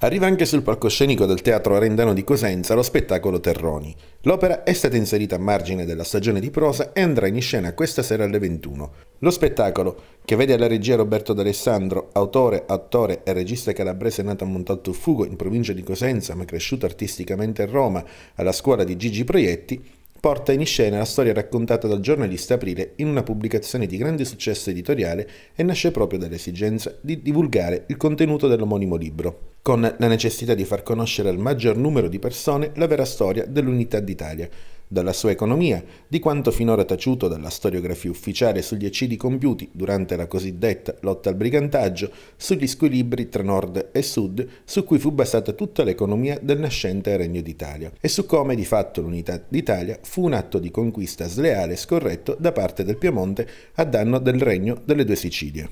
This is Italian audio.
Arriva anche sul palcoscenico del Teatro Arendano di Cosenza lo spettacolo Terroni. L'opera è stata inserita a margine della stagione di prosa e andrà in scena questa sera alle 21. Lo spettacolo, che vede alla regia Roberto D'Alessandro, autore, attore e regista calabrese nato a Montaltofugo in provincia di Cosenza ma cresciuto artisticamente a Roma alla scuola di Gigi Proietti, porta in scena la storia raccontata dal giornalista Aprile in una pubblicazione di grande successo editoriale e nasce proprio dall'esigenza di divulgare il contenuto dell'omonimo libro, con la necessità di far conoscere al maggior numero di persone la vera storia dell'unità d'Italia, dalla sua economia, di quanto finora taciuto dalla storiografia ufficiale sugli eccidi compiuti durante la cosiddetta lotta al brigantaggio, sugli squilibri tra nord e sud su cui fu basata tutta l'economia del nascente Regno d'Italia e su come di fatto l'unità d'Italia fu un atto di conquista sleale e scorretto da parte del Piemonte a danno del Regno delle due Sicilie.